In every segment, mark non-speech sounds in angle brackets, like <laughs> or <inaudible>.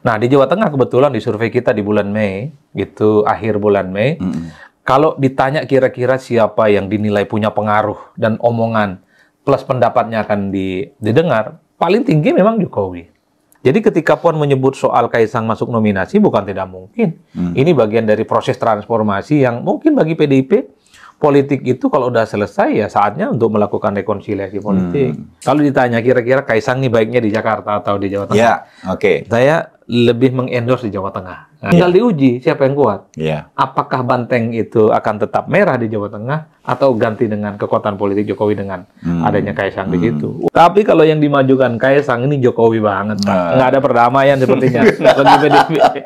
Nah, di Jawa Tengah kebetulan di survei kita di bulan Mei, gitu, akhir bulan Mei, mm -hmm. kalau ditanya kira-kira siapa yang dinilai punya pengaruh dan omongan plus pendapatnya akan didengar, paling tinggi memang Jokowi. Jadi ketika Puan menyebut soal Kaisang masuk nominasi bukan tidak mungkin. Hmm. Ini bagian dari proses transformasi yang mungkin bagi PDIP politik itu kalau udah selesai ya saatnya untuk melakukan rekonsiliasi politik. Hmm. Kalau ditanya kira-kira Kaisang ini baiknya di Jakarta atau di Jawa Tengah? Ya, oke. Okay. Saya lebih mengendorse di Jawa Tengah. Nah, ya. tinggal yeah. diuji siapa yang kuat. Yeah. Apakah banteng itu akan tetap merah di Jawa Tengah atau ganti dengan kekuatan politik Jokowi dengan hmm. adanya Kaisang hmm. di situ. Tapi kalau yang dimajukan Kaisang ini Jokowi banget, nggak nah. nggak ada perdamaian sepertinya.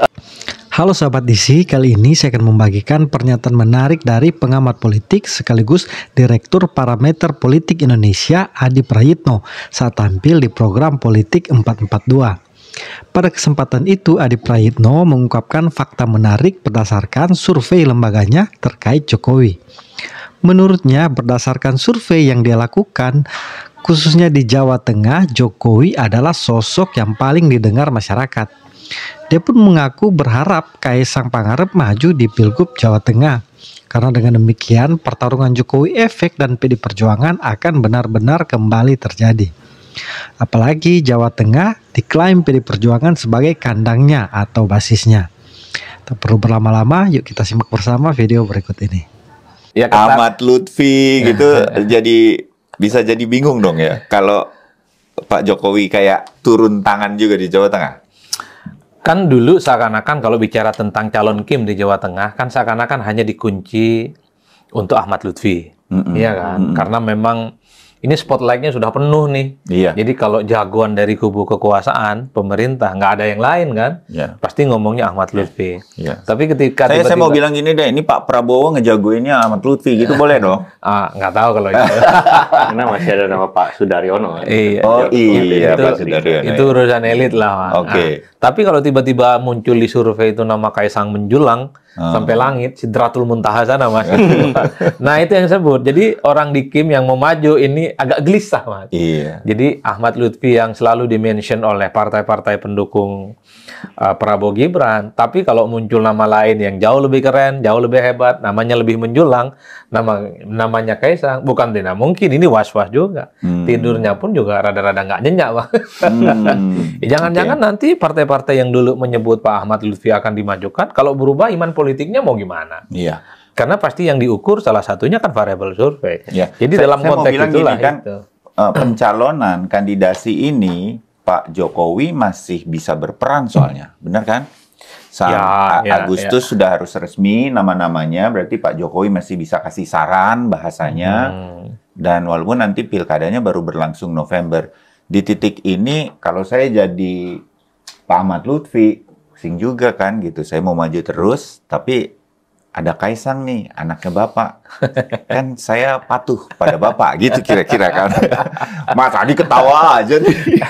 <laughs> Halo sahabat DC, kali ini saya akan membagikan pernyataan menarik dari pengamat politik sekaligus Direktur Parameter Politik Indonesia Adi Prayitno saat tampil di program Politik 442. Pada kesempatan itu, Adi Prayitno mengungkapkan fakta menarik berdasarkan survei lembaganya terkait Jokowi. Menurutnya, berdasarkan survei yang dia lakukan, khususnya di Jawa Tengah, Jokowi adalah sosok yang paling didengar masyarakat. Dia pun mengaku berharap Kaisang Pangarep maju di Pilgub Jawa Tengah. Karena dengan demikian pertarungan Jokowi efek dan PD Perjuangan akan benar-benar kembali terjadi. Apalagi Jawa Tengah diklaim PD Perjuangan sebagai kandangnya atau basisnya. Tak perlu berlama-lama, yuk kita simak bersama video berikut ini. Ya kata... Ahmad Lutfi <laughs> gitu jadi bisa jadi bingung dong ya kalau Pak Jokowi kayak turun tangan juga di Jawa Tengah. Kan dulu seakan-akan kalau bicara tentang calon Kim di Jawa Tengah, kan seakan-akan hanya dikunci untuk Ahmad Lutfi. Mm -mm. Iya kan? Mm -mm. Karena memang ini spotlightnya sudah penuh nih. Iya. Jadi kalau jagoan dari kubu kekuasaan, pemerintah, nggak ada yang lain kan, Iya. pasti ngomongnya Ahmad Lutfi. Iya. Tapi ketika saya, saya mau bilang gini deh, ini Pak Prabowo ngejagoinnya Ahmad Lutfi, gitu boleh dong? <laughs> Ah, nggak tahu kalau itu. <laughs> Karena masih ada nama Pak Sudaryono. Iya. Oh iya, itu, Pak Sudaryono. Itu iya. urusan elit lah. Oke. Okay. Nah, tapi kalau tiba-tiba muncul di survei itu nama Kaisang menjulang, hmm. sampai langit, sidratul muntaha sana mas. <laughs> nah itu yang sebut. Jadi orang di Kim yang mau maju ini agak gelisah mas. Iya. Jadi Ahmad Lutfi yang selalu dimention oleh partai-partai pendukung uh, Prabowo Gibran, tapi kalau muncul nama lain yang jauh lebih keren, jauh lebih hebat, namanya lebih menjulang, nama namanya Kaisang, bukan tidak mungkin ini was-was juga. Hmm. Tidurnya pun juga rada-rada nggak nyenyak mas. Hmm. <laughs> Ya, jangan-jangan okay. nanti partai-partai yang dulu menyebut Pak Ahmad Lutfi akan dimajukan, kalau berubah iman politiknya mau gimana? Iya. Karena pasti yang diukur salah satunya kan variable survei. Iya. Jadi saya, dalam konteks mau itulah kan, itu. Eh, pencalonan kandidasi ini Pak Jokowi masih bisa berperan soalnya, benar kan? Saat ya, ya, Agustus ya. sudah harus resmi nama-namanya, berarti Pak Jokowi masih bisa kasih saran bahasanya. Hmm. Dan walaupun nanti pilkadanya baru berlangsung November, di titik ini kalau saya jadi Pak Ahmad Lutfi, asing juga kan gitu. Saya mau maju terus, tapi ada Kaisang nih, anaknya Bapak. kan saya patuh pada Bapak gitu kira-kira kan. <laughs> Mas Adi ketawa aja nih.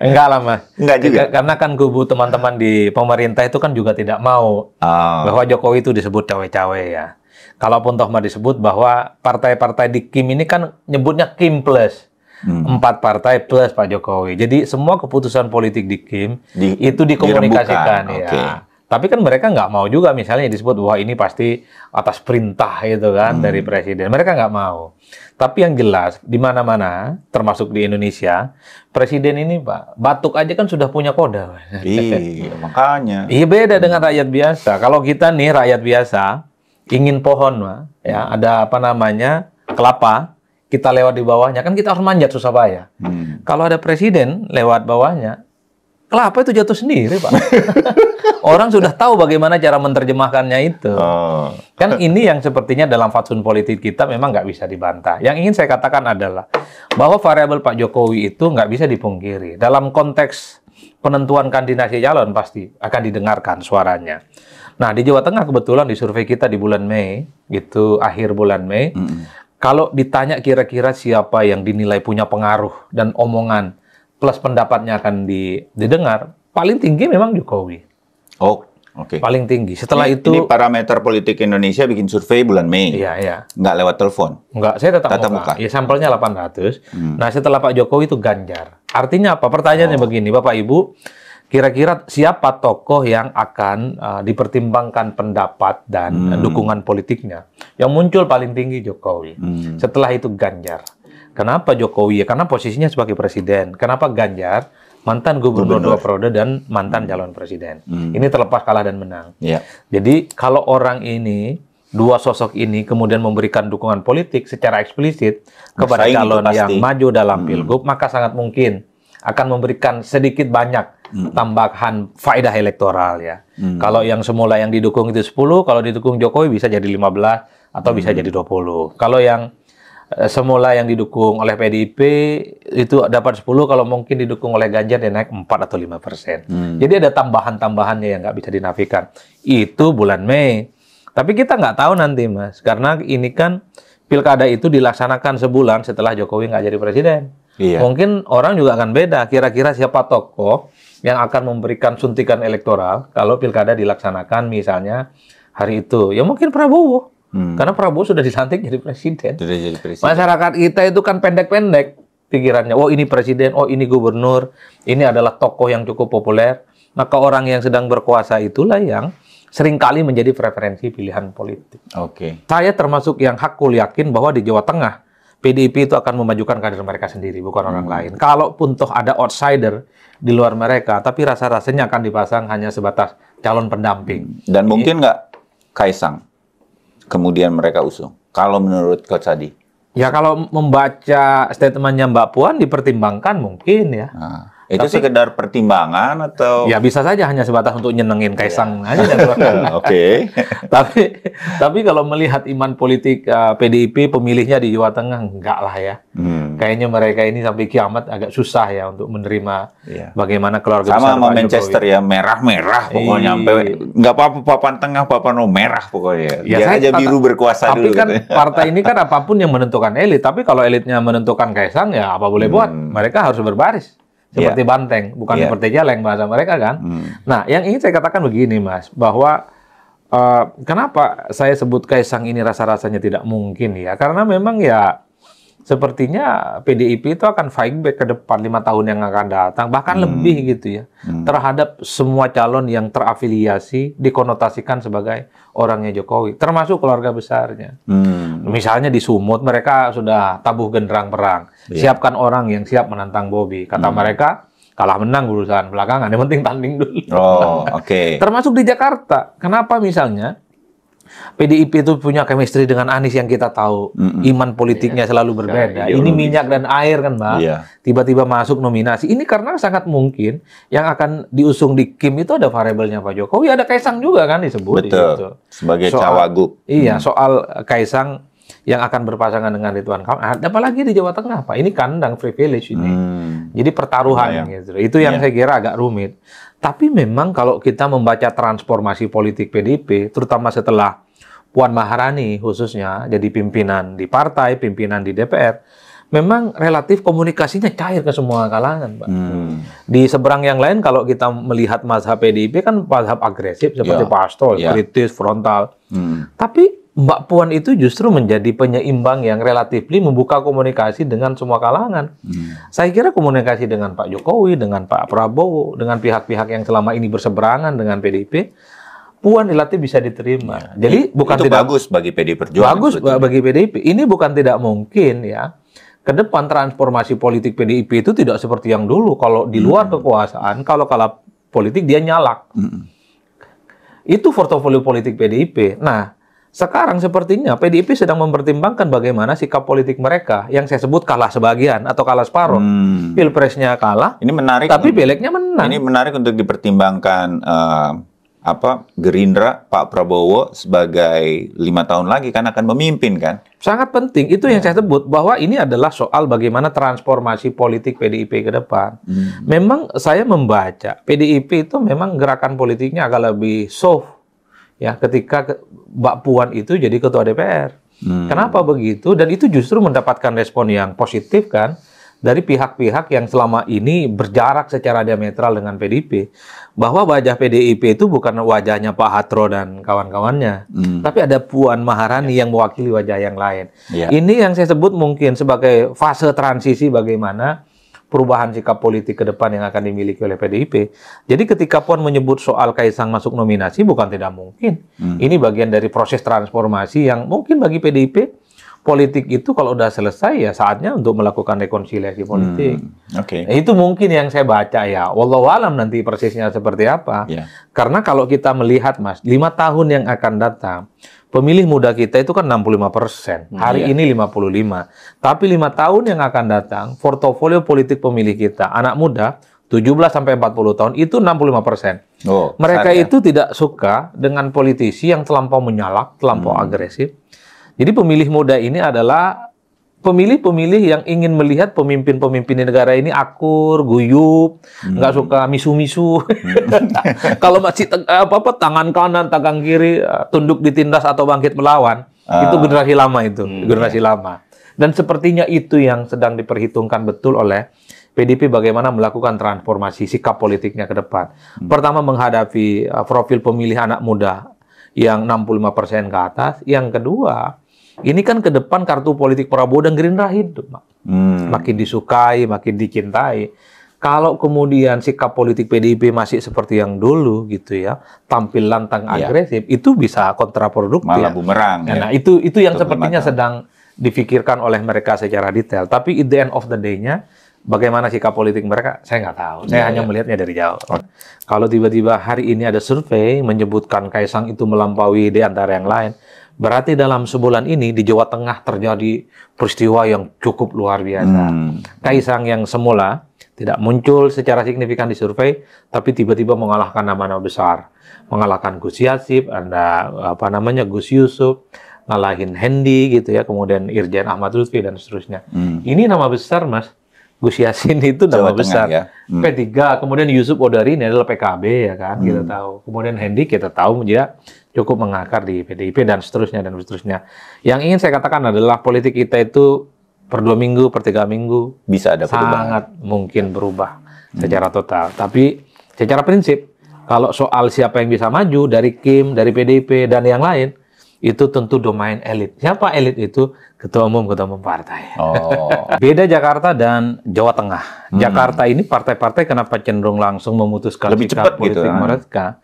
Enggak lah mas. Enggak juga. Karena kan kubu teman-teman di pemerintah itu kan juga tidak mau oh. bahwa Jokowi itu disebut cawe-cawe ya. Kalaupun toh mah disebut bahwa partai-partai di Kim ini kan nyebutnya Kim plus. Hmm. empat partai plus Pak Jokowi. Jadi semua keputusan politik di Kim di, itu dikomunikasikan ya. Okay. Tapi kan mereka nggak mau juga misalnya disebut wah ini pasti atas perintah itu kan hmm. dari presiden. Mereka nggak mau. Tapi yang jelas di mana-mana termasuk di Indonesia presiden ini Pak batuk aja kan sudah punya kode. Iya <laughs> makanya. Iya beda hmm. dengan rakyat biasa. Kalau kita nih rakyat biasa ingin pohon Pak, ya ada apa namanya kelapa kita lewat di bawahnya kan kita harus manjat susah payah. Hmm. Kalau ada presiden lewat bawahnya, kelapa itu jatuh sendiri, Pak. <laughs> Orang sudah tahu bagaimana cara menerjemahkannya itu. Oh. Kan ini yang sepertinya dalam fatsun politik kita memang nggak bisa dibantah. Yang ingin saya katakan adalah bahwa variabel Pak Jokowi itu nggak bisa dipungkiri. Dalam konteks penentuan kandidasi calon pasti akan didengarkan suaranya. Nah, di Jawa Tengah kebetulan di survei kita di bulan Mei, gitu akhir bulan Mei, -hmm. Kalau ditanya kira-kira siapa yang dinilai punya pengaruh dan omongan plus pendapatnya akan didengar, paling tinggi memang Jokowi. Oh, Oke. Okay. Paling tinggi. Setelah ini, itu ini parameter politik Indonesia bikin survei bulan Mei. Iya, iya. Enggak lewat telepon. Enggak. saya tetap, tetap muka. muka. Ya sampelnya 800. Hmm. Nah, setelah Pak Jokowi itu Ganjar. Artinya apa? Pertanyaannya oh. begini, Bapak Ibu, Kira-kira siapa tokoh yang akan uh, dipertimbangkan pendapat dan hmm. dukungan politiknya? Yang muncul paling tinggi Jokowi. Hmm. Setelah itu Ganjar. Kenapa Jokowi? Ya karena posisinya sebagai presiden. Kenapa Ganjar? Mantan gubernur, dua periode dan mantan hmm. calon presiden. Hmm. Ini terlepas kalah dan menang. ya. Jadi kalau orang ini dua sosok ini kemudian memberikan dukungan politik secara eksplisit nah, kepada calon yang maju dalam hmm. pilgub, maka sangat mungkin akan memberikan sedikit banyak hmm. tambahan faedah elektoral ya. Hmm. Kalau yang semula yang didukung itu 10, kalau didukung Jokowi bisa jadi 15 atau hmm. bisa jadi 20. Kalau yang eh, semula yang didukung oleh PDIP itu dapat 10 kalau mungkin didukung oleh Ganjar dia naik 4 atau 5 persen. Hmm. Jadi ada tambahan-tambahannya yang nggak bisa dinafikan. Itu bulan Mei. Tapi kita nggak tahu nanti mas, karena ini kan pilkada itu dilaksanakan sebulan setelah Jokowi nggak jadi presiden. Iya. Mungkin orang juga akan beda kira-kira siapa tokoh yang akan memberikan suntikan elektoral kalau pilkada dilaksanakan misalnya hari itu. Ya mungkin Prabowo. Hmm. Karena Prabowo sudah dilantik jadi presiden. Sudah jadi presiden. Masyarakat kita itu kan pendek-pendek pikirannya. Oh ini presiden, oh ini gubernur, ini adalah tokoh yang cukup populer. Maka orang yang sedang berkuasa itulah yang seringkali menjadi preferensi pilihan politik. Oke. Okay. Saya termasuk yang hakul yakin bahwa di Jawa Tengah PDIP itu akan memajukan kader mereka sendiri, bukan hmm. orang lain. Kalaupun toh ada outsider di luar mereka, tapi rasa-rasanya akan dipasang hanya sebatas calon pendamping. Hmm. Dan Ini. mungkin nggak Kaisang kemudian mereka usung, kalau menurut Coach Adi? Ya kalau membaca statementnya Mbak Puan dipertimbangkan mungkin ya. Nah. Itu Tapi, sekedar pertimbangan atau Ya bisa saja hanya sebatas untuk nyenengin Kaisang yeah. aja <laughs> Oke. okay. <laughs> tapi tapi kalau melihat iman politik uh, eh, PDIP pemilihnya di Jawa Tengah enggak lah ya. Hmm. Kayaknya mereka ini sampai kiamat agak susah ya untuk menerima yeah. bagaimana keluarga Sama besar sama Pak Manchester Jokowi. ya merah-merah pokoknya iya. sampai papa apa-apa papan tengah papan no oh, merah pokoknya. Ya, Biar saya, aja biru berkuasa tapi dulu. Tapi kan katanya. partai ini kan <laughs> apapun yang menentukan elit, tapi kalau elitnya menentukan Kaisang ya apa boleh hmm. buat. Mereka harus berbaris seperti yeah. banteng, bukan yeah. seperti jaleng bahasa mereka kan. Hmm. Nah, yang ingin saya katakan begini, Mas, bahwa uh, kenapa saya sebut Kaisang ini rasa-rasanya tidak mungkin ya? Karena memang ya sepertinya PDIP itu akan fight back ke depan lima tahun yang akan datang bahkan hmm. lebih gitu ya hmm. terhadap semua calon yang terafiliasi dikonotasikan sebagai orangnya Jokowi termasuk keluarga besarnya hmm. misalnya di Sumut mereka sudah tabuh genderang perang yeah. siapkan orang yang siap menantang Bobi kata hmm. mereka kalah menang urusan belakangan yang penting tanding dulu oh oke okay. <laughs> termasuk di Jakarta kenapa misalnya PDIP itu punya chemistry dengan Anies yang kita tahu, mm -mm. iman politiknya yeah. selalu berbeda. Iya, ini iya, iya. minyak dan air kan, Mbak. Yeah. Tiba-tiba masuk nominasi. Ini karena sangat mungkin yang akan diusung di Kim itu ada variabelnya Pak Jokowi, ada Kaisang juga kan disebut. Betul. Di situ. Sebagai soal, cawagup. Iya, hmm. soal Kaisang yang akan berpasangan dengan Ridwan Kamil. Apalagi di Jawa Tengah, Pak. Ini kandang privilege ini. Hmm. Jadi pertaruhan gitu. Itu yang yeah. saya kira agak rumit. Tapi memang kalau kita membaca transformasi politik PDIP, terutama setelah Puan Maharani khususnya jadi pimpinan di partai, pimpinan di DPR, memang relatif komunikasinya cair ke semua kalangan, Pak. Hmm. Di seberang yang lain kalau kita melihat mazhab PDIP kan mazhab agresif seperti yeah. Pak ya. kritis, frontal. Hmm. Tapi Mbak Puan itu justru menjadi penyeimbang yang relatif membuka komunikasi dengan semua kalangan. Hmm. Saya kira komunikasi dengan Pak Jokowi, dengan Pak Prabowo, dengan pihak-pihak yang selama ini berseberangan dengan PDIP, Puan relatif bisa diterima. Ya. Jadi bukan itu tidak bagus bagi PDIP Perjuangan. Bagus sebetulnya. bagi PDIP. Ini bukan tidak mungkin ya. Ke depan transformasi politik PDIP itu tidak seperti yang dulu. Kalau di hmm. luar hmm. kekuasaan, kalau kalah politik dia nyalak. Hmm. Itu portofolio politik PDIP. Nah, sekarang sepertinya PDIP sedang mempertimbangkan bagaimana sikap politik mereka yang saya sebut kalah sebagian atau kalah separuh. Hmm. Pilpresnya kalah. Ini menarik. Tapi pileknya menang. Ini menarik untuk dipertimbangkan uh, apa Gerindra Pak Prabowo sebagai lima tahun lagi kan akan memimpin kan. Sangat penting. Itu ya. yang saya sebut bahwa ini adalah soal bagaimana transformasi politik PDIP ke depan. Hmm. Memang saya membaca PDIP itu memang gerakan politiknya agak lebih soft ya ketika Mbak Puan itu jadi ketua DPR. Hmm. Kenapa begitu? Dan itu justru mendapatkan respon yang positif kan dari pihak-pihak yang selama ini berjarak secara diametral dengan PDIP. Bahwa wajah PDIP itu bukan wajahnya Pak Hatro dan kawan-kawannya, hmm. tapi ada Puan Maharani ya. yang mewakili wajah yang lain. Ya. Ini yang saya sebut mungkin sebagai fase transisi bagaimana perubahan sikap politik ke depan yang akan dimiliki oleh PDIP. Jadi ketika Puan menyebut soal Kaisang masuk nominasi bukan tidak mungkin. Hmm. Ini bagian dari proses transformasi yang mungkin bagi PDIP politik itu kalau udah selesai ya saatnya untuk melakukan rekonsiliasi politik. Hmm, Oke. Okay. Nah, itu mungkin yang saya baca ya. Wallahu alam nanti persisnya seperti apa. Yeah. Karena kalau kita melihat Mas, lima tahun yang akan datang, Pemilih muda kita itu kan 65 persen, hmm, hari iya. ini 55. Tapi lima tahun yang akan datang, portofolio politik pemilih kita, anak muda 17 sampai 40 tahun itu 65 persen. Oh, Mereka ya. itu tidak suka dengan politisi yang terlampau menyalak, terlampau hmm. agresif. Jadi pemilih muda ini adalah pemilih-pemilih yang ingin melihat pemimpin-pemimpin di negara ini akur, guyup, hmm. nggak hmm. suka misu-misu. Hmm. <laughs> Kalau masih apa apa tangan kanan, tangan kiri eh, tunduk ditindas atau bangkit melawan, uh. itu generasi lama itu, hmm. generasi lama. Dan sepertinya itu yang sedang diperhitungkan betul oleh PDP bagaimana melakukan transformasi sikap politiknya ke depan. Hmm. Pertama menghadapi eh, profil pemilih anak muda yang 65% ke atas, yang kedua ini kan ke depan kartu politik Prabowo dan Gerindra hidup, Pak. Hmm. Makin disukai, makin dicintai. Kalau kemudian sikap politik PDIP masih seperti yang dulu gitu ya, tampil lantang ya. agresif, itu bisa kontraproduktif. Malah bumerang. Nah, ya. Nah, itu itu yang itu sepertinya sedang difikirkan oleh mereka secara detail. Tapi at the end of the day-nya, Bagaimana sikap politik mereka, saya nggak tahu. Saya ya, hanya ya. melihatnya dari jauh. Oh. Kalau tiba-tiba hari ini ada survei menyebutkan Kaisang itu melampaui di antara yang lain, Berarti dalam sebulan ini di Jawa Tengah terjadi peristiwa yang cukup luar biasa. Hmm. Kaisang yang semula tidak muncul secara signifikan di survei, tapi tiba-tiba mengalahkan nama-nama besar, mengalahkan Gus Yasip, ada apa namanya Gus Yusuf, ngalahin Hendy gitu ya, kemudian Irjen Ahmad Lutfi dan seterusnya. Hmm. Ini nama besar mas. Gus Yasin <laughs> itu nama Jawa besar. Tengah, ya? hmm. P3, kemudian Yusuf Odari ini adalah PKB ya kan, hmm. kita tahu. Kemudian Hendy kita tahu dia cukup mengakar di PDIP dan seterusnya dan seterusnya. Yang ingin saya katakan adalah politik kita itu per dua minggu, per tiga minggu bisa ada perubahan. Sangat mungkin berubah hmm. secara total. Tapi secara prinsip, kalau soal siapa yang bisa maju dari Kim, dari PDIP dan yang lain itu tentu domain elit. Siapa elit itu? Ketua umum, ketua umum partai. Oh. <laughs> Beda Jakarta dan Jawa Tengah. Hmm. Jakarta ini partai-partai kenapa cenderung langsung memutuskan Lebih cepat gitu. Kan? Mereka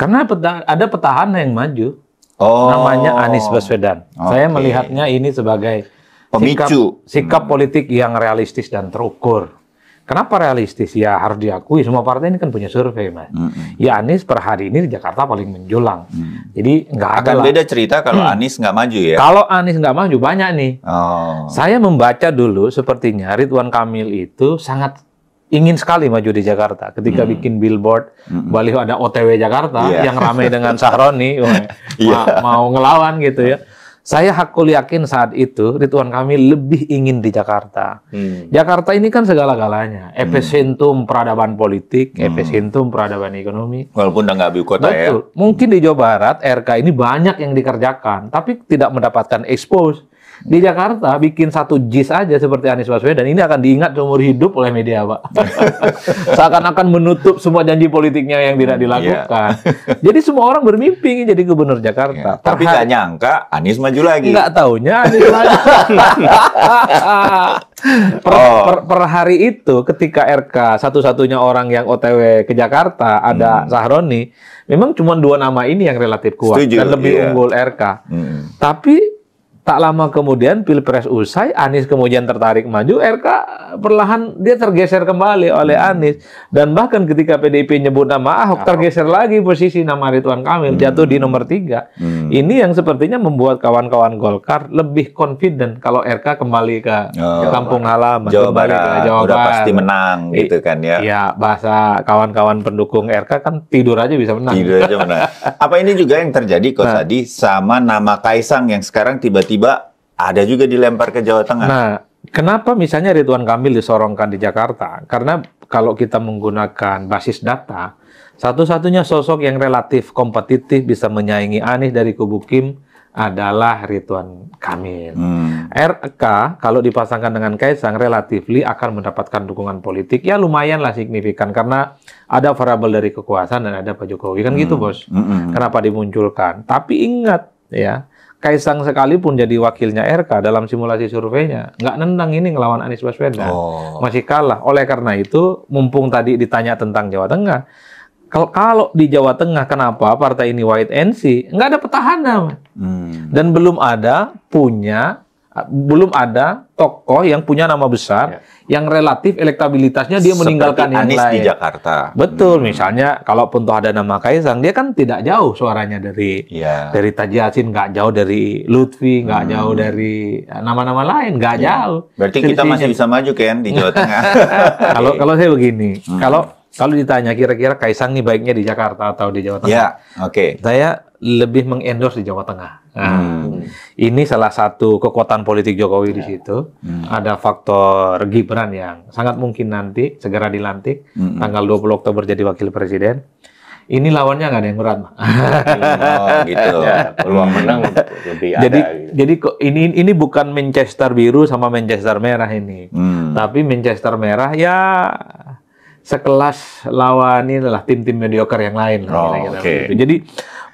karena peta, ada petahana yang maju. Oh. Namanya Anies Baswedan. Okay. Saya melihatnya ini sebagai pemicu sikap, sikap hmm. politik yang realistis dan terukur. Kenapa realistis? Ya harus diakui semua partai ini kan punya survei, mas. hmm Ya Anies per hari ini di Jakarta paling menjulang. Hmm. Jadi nggak akan adalah, beda cerita kalau hmm. Anies nggak maju ya. Kalau Anies nggak maju banyak nih. Oh. Saya membaca dulu sepertinya Ridwan Kamil itu sangat ingin sekali maju di Jakarta ketika hmm. bikin billboard hmm. baliho ada OTW Jakarta yeah. yang ramai dengan Sahroni yeah. <laughs> Iya. mau ngelawan gitu ya. Saya hakul yakin saat itu Ridwan kami lebih ingin di Jakarta. Hmm. Jakarta ini kan segala-galanya, hmm. epicentum hmm. peradaban politik, hmm. epicentum peradaban ekonomi. Walaupun udah nggak ibu kota ya. Betul. ya. Mungkin di Jawa Barat RK ini banyak yang dikerjakan, tapi tidak mendapatkan expose di Jakarta bikin satu JIS aja seperti Anies Baswedan ini akan diingat seumur hidup oleh media pak <laughs> seakan-akan menutup semua janji politiknya yang tidak hmm, iya. dilakukan jadi semua orang bermimpi jadi gubernur Jakarta yeah. tapi tak nyangka Anies maju lagi nggak taunya Anies maju <laughs> per, oh. per, per hari itu ketika RK satu-satunya orang yang OTW ke Jakarta ada hmm. Sahroni memang cuma dua nama ini yang relatif kuat Setuju, dan lebih yeah. unggul RK hmm. tapi Tak lama kemudian pilpres usai, Anies kemudian tertarik maju, RK perlahan dia tergeser kembali oleh hmm. Anies dan bahkan ketika PDIP nyebut nama Ahok, tergeser lagi posisi nama Ridwan Kamil hmm. jatuh di nomor tiga. Hmm. Ini yang sepertinya membuat kawan-kawan Golkar lebih confident kalau RK kembali ke, ke oh. kampung halaman, Jawa kembali Barat, ke Jawa Barat. pasti menang gitu kan ya. Iya, bahasa kawan-kawan pendukung RK kan tidur aja bisa menang. Tidur aja menang. <laughs> Apa ini juga yang terjadi kok tadi nah. sama nama Kaisang yang sekarang tiba-tiba tiba-tiba ada juga dilempar ke Jawa Tengah. Nah, kenapa misalnya Ridwan Kamil disorongkan di Jakarta? Karena kalau kita menggunakan basis data, satu-satunya sosok yang relatif kompetitif bisa menyaingi Anies dari kubu Kim adalah Ridwan Kamil. Hmm. RK kalau dipasangkan dengan Kaisang relatifly akan mendapatkan dukungan politik ya lumayanlah signifikan karena ada variabel dari kekuasaan dan ada Pak Jokowi kan gitu, hmm. gitu bos. Hmm, hmm. Kenapa dimunculkan? Tapi ingat ya Kaisang sekalipun jadi wakilnya RK dalam simulasi surveinya nggak nendang ini ngelawan Anies Baswedan oh. masih kalah oleh karena itu mumpung tadi ditanya tentang Jawa Tengah kalau di Jawa Tengah kenapa partai ini white NC nggak ada petahana hmm. dan belum ada punya Ah, belum ada tokoh yang punya nama besar ya. yang relatif elektabilitasnya dia Seperti meninggalkan Anies yang lain. di Jakarta. Betul, hmm. misalnya kalaupun toh ada nama Kaisang, dia kan tidak jauh suaranya dari ya. dari Taji Yasin, nggak jauh dari Lutfi, nggak hmm. jauh dari eh, nama-nama lain, nggak ya. jauh. Berarti kita masih bisa maju kan di Jawa <laughs> Tengah. kalau kalau saya begini, hmm. kalau kalau ditanya kira-kira Kaisang nih baiknya di Jakarta atau di Jawa Tengah. Ya, oke. Okay. Saya lebih mengendorse di Jawa Tengah. Nah, hmm. Ini salah satu kekuatan politik Jokowi ya. di situ. Hmm. Ada faktor Gibran yang sangat mungkin nanti segera dilantik hmm. tanggal 20 Oktober jadi wakil presiden. Ini lawannya nggak ada yang berat, Oh, gitu. <laughs> Ya. menang lebih ada. Jadi gitu. jadi ini ini bukan Manchester biru sama Manchester merah ini. Hmm. Tapi Manchester merah ya sekelas lawan ini adalah tim-tim mediocre yang lain Oh, Oke. okay. Jadi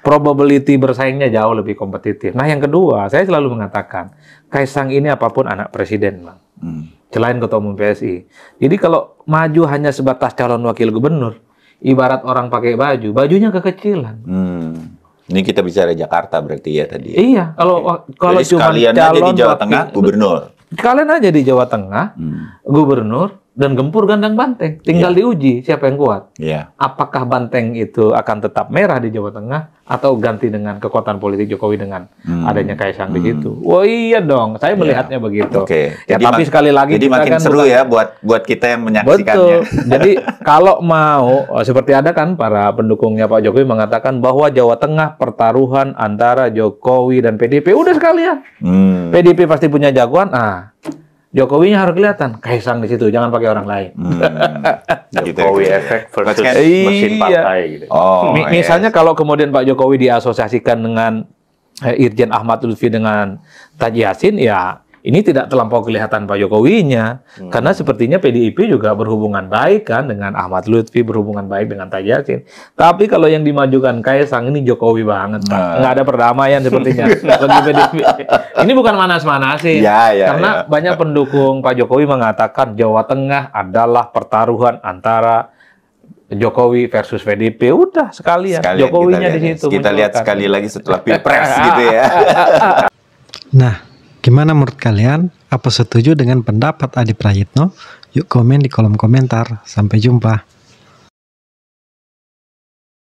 probability bersaingnya jauh lebih kompetitif. Nah yang kedua, saya selalu mengatakan, Kaisang ini apapun anak presiden, Bang. Hmm. Selain ketua umum PSI. Jadi kalau maju hanya sebatas calon wakil gubernur, ibarat orang pakai baju, bajunya kekecilan. Hmm. Ini kita bicara Jakarta berarti ya tadi. Iya, kalau Oke. kalau cuma calon aja di Jawa Tengah gubernur. Kalian aja di Jawa Tengah hmm. gubernur, dan gempur gandang banteng. Tinggal yeah. diuji siapa yang kuat. Yeah. Apakah banteng itu akan tetap merah di Jawa Tengah atau ganti dengan kekuatan politik Jokowi dengan hmm. adanya Kaisang hmm. di situ. oh, iya dong, saya iya. melihatnya yeah. begitu. Oke. Okay. Ya jadi tapi sekali lagi jadi kita makin kan seru bukan, ya buat buat kita yang menyaksikannya. Betul. <laughs> jadi kalau mau oh, seperti ada kan para pendukungnya Pak Jokowi mengatakan bahwa Jawa Tengah pertaruhan antara Jokowi dan PDP udah sekalian. Hmm. PDP pasti punya jagoan. Ah, Jokowinya harus kelihatan, Kaisang di situ, jangan pakai orang lain. Hmm. gitu, <laughs> Jokowi efek versus Maksudnya, mesin iya. partai. Gitu. Oh, iya. misalnya kalau kemudian Pak Jokowi diasosiasikan dengan eh, Irjen Ahmad Lutfi dengan Taji Yasin, ya ini tidak terlampau kelihatan Pak Jokowinya, hmm. karena sepertinya PDIP juga berhubungan baik kan dengan Ahmad Lutfi, berhubungan baik dengan Tajasin. Tapi kalau yang dimajukan Kaisang ini Jokowi banget, Nah. Nggak ada perdamaian sepertinya PDIP. <laughs> Ini bukan mana sih ya, ya, karena ya. banyak pendukung Pak Jokowi mengatakan Jawa Tengah adalah pertaruhan antara Jokowi versus PDIP. udah sekalian, sekalian Jokowinya di ya. situ. Kita lihat sekali lagi setelah <laughs> pilpres gitu ya. <laughs> nah, Gimana menurut kalian? Apa setuju dengan pendapat Adi Prayitno? Yuk komen di kolom komentar. Sampai jumpa.